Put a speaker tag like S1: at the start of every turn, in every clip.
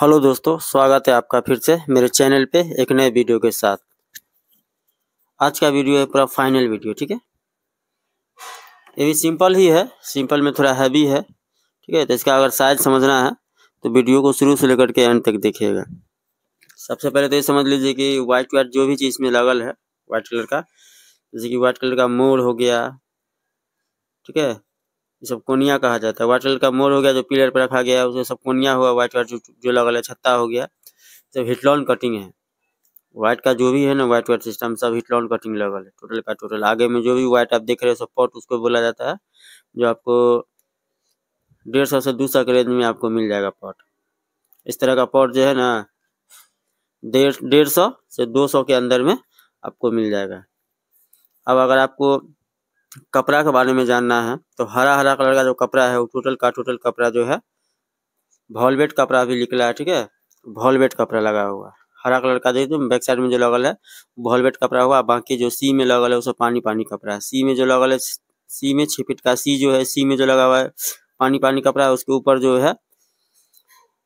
S1: hello दोस्तों स्वागत है आपका फिर से मेरे चैनल पे एक नए वीडियो के साथ आज का वीडियो है पूरा फाइनल वीडियो ठीक है ये भी सिंपल ही है सिंपल में थोड़ा हैवी है ठीक है तो इसका अगर साइज समझना है तो वीडियो को शुरू से लेकर के एंड तक देखिएगा सबसे पहले तो ये समझ लीजिए कि वाइट वाइट जो भी चीज़ में लगल है वाइट कलर का जैसे कि वाइट कलर का मोड़ हो गया ठीक है सब कोनिया कहा जाता है व्हाइट कलर का मोर हो गया जो पिलर पर रखा गया है उसमें सब कोनिया हुआ वाइट का जो जो लगा है छत्ता हो गया सब हिटलॉन कटिंग है व्हाइट का जो भी है ना व्हाइट व्हाइट सिस्टम सब हिटलॉन कटिंग लगल है टोटल का टोटल आगे में जो भी व्हाइट आप देख रहे हो सब पॉट उसको बोला जाता है जो आपको डेढ़ सौ से दो सौ के रेंज में आपको मिल जाएगा पॉट इस तरह का पॉट जो है ना डेढ़ डेढ़ सौ से दो सौ के अंदर में आपको मिल जाएगा अब अगर आपको कपड़ा के बारे में जानना है तो हरा हरा कलर का जो कपड़ा है वो टोटल का टोटल कपड़ा जो है वॉलवेट कपड़ा भी निकला है ठीक है वॉलवेट कपड़ा लगा हुआ है हरा कलर का देखिए बैक साइड में जो लगल है वॉलवेट कपड़ा हुआ बाकी जो सी में लगल है वो सब पानी पानी कपड़ा है सी में जो लगल है सी में छिपिट का सी जो है सी में जो लगा हुआ है पानी पानी कपड़ा है उसके ऊपर जो है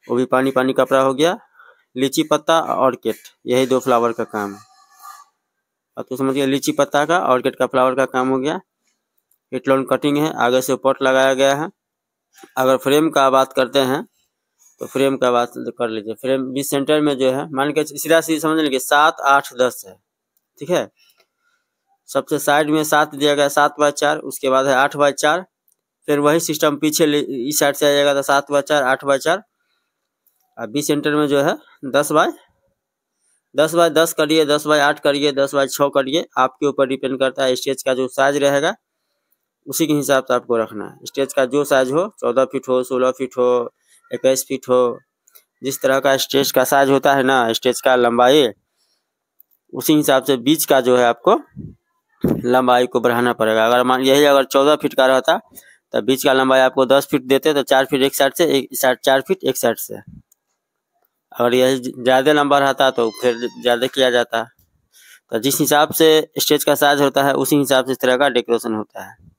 S1: वो भी पानी पानी कपड़ा हो गया लीची पत्ता और केट यही दो फ्लावर का काम है तो समझिए लीची पत्ता का केट का फ्लावर का काम हो गया इटलॉन कटिंग है आगे से पट लगाया गया है अगर फ्रेम का बात करते हैं तो फ्रेम का बात कर लीजिए फ्रेम बीस सेंटर में जो है मान के सीधा सीधे समझ लीजिए सात आठ दस है ठीक है सबसे साइड में सात दिया गया सात बाय चार उसके बाद है आठ बाय चार फिर वही सिस्टम पीछे इस साइड से आ जाएगा तो सात बाय चार आठ बाय चार और बीस सेंटर में जो है दस बाय दस बाय दस करिए दस बाय आठ करिए दस बाय छः करिए आपके ऊपर डिपेंड करता है स्टेज का जो साइज रहेगा उसी के हिसाब से आपको रखना है स्टेज का जो साइज हो चौदह फीट हो सोलह फीट हो इक्कीस फीट हो जिस तरह का स्टेज का साइज होता है ना स्टेज का लंबाई उसी हिसाब से बीच का जो है आपको लंबाई को बढ़ाना पड़ेगा अगर मान यही अगर चौदह फीट का रहता तो बीच का लंबाई आपको दस फीट देते तो चार फीट एक साइड से एक साइड चार फीट एक साइड से अगर यही ज़्यादा लंबा रहता तो फिर ज़्यादा किया जाता तो जिस हिसाब से स्टेज का साइज होता है उसी हिसाब से इस तरह का डेकोरेशन होता है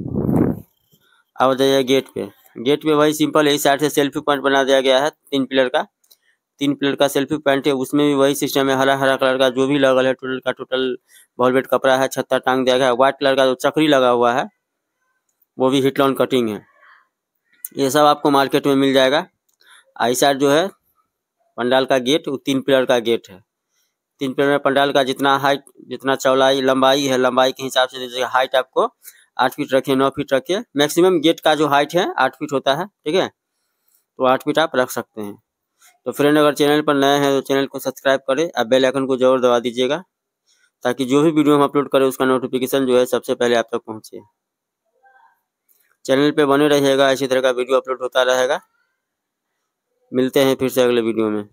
S1: अब जाइए गेट पे गेट पे वही सिंपल है इस साइड से सेल्फी पॉइंट बना दिया गया है तीन पिलर का तीन पिलर का सेल्फी पॉइंट है उसमें भी वही सिस्टम है हरा हरा कलर का जो भी लगल है टोटल का टोटल वॉलवेट कपड़ा है छत्ता टांग दिया गया है व्हाइट कलर का जो चक्री लगा हुआ है वो भी हिट लॉन कटिंग है ये सब आपको मार्केट में मिल जाएगा आई साइड जो है पंडाल का गेट वो तीन पिलर का गेट है तीन पिलर में पंडाल का जितना हाइट जितना चौड़ाई लंबाई है लंबाई के हिसाब से जैसे हाइट आपको आठ फीट रखिए नौ फीट रखिए मैक्सिमम गेट का जो हाइट है आठ फीट होता है ठीक है तो आठ फीट आप रख सकते हैं तो फ्रेंड अगर चैनल पर नए हैं तो चैनल को सब्सक्राइब करें और बेल आइकन को जरूर दबा दीजिएगा ताकि जो भी वीडियो हम अपलोड करें उसका नोटिफिकेशन जो है सबसे पहले आप तक पहुँचे चैनल पर बने रहिएगा इसी तरह का वीडियो अपलोड होता रहेगा मिलते हैं फिर से अगले वीडियो में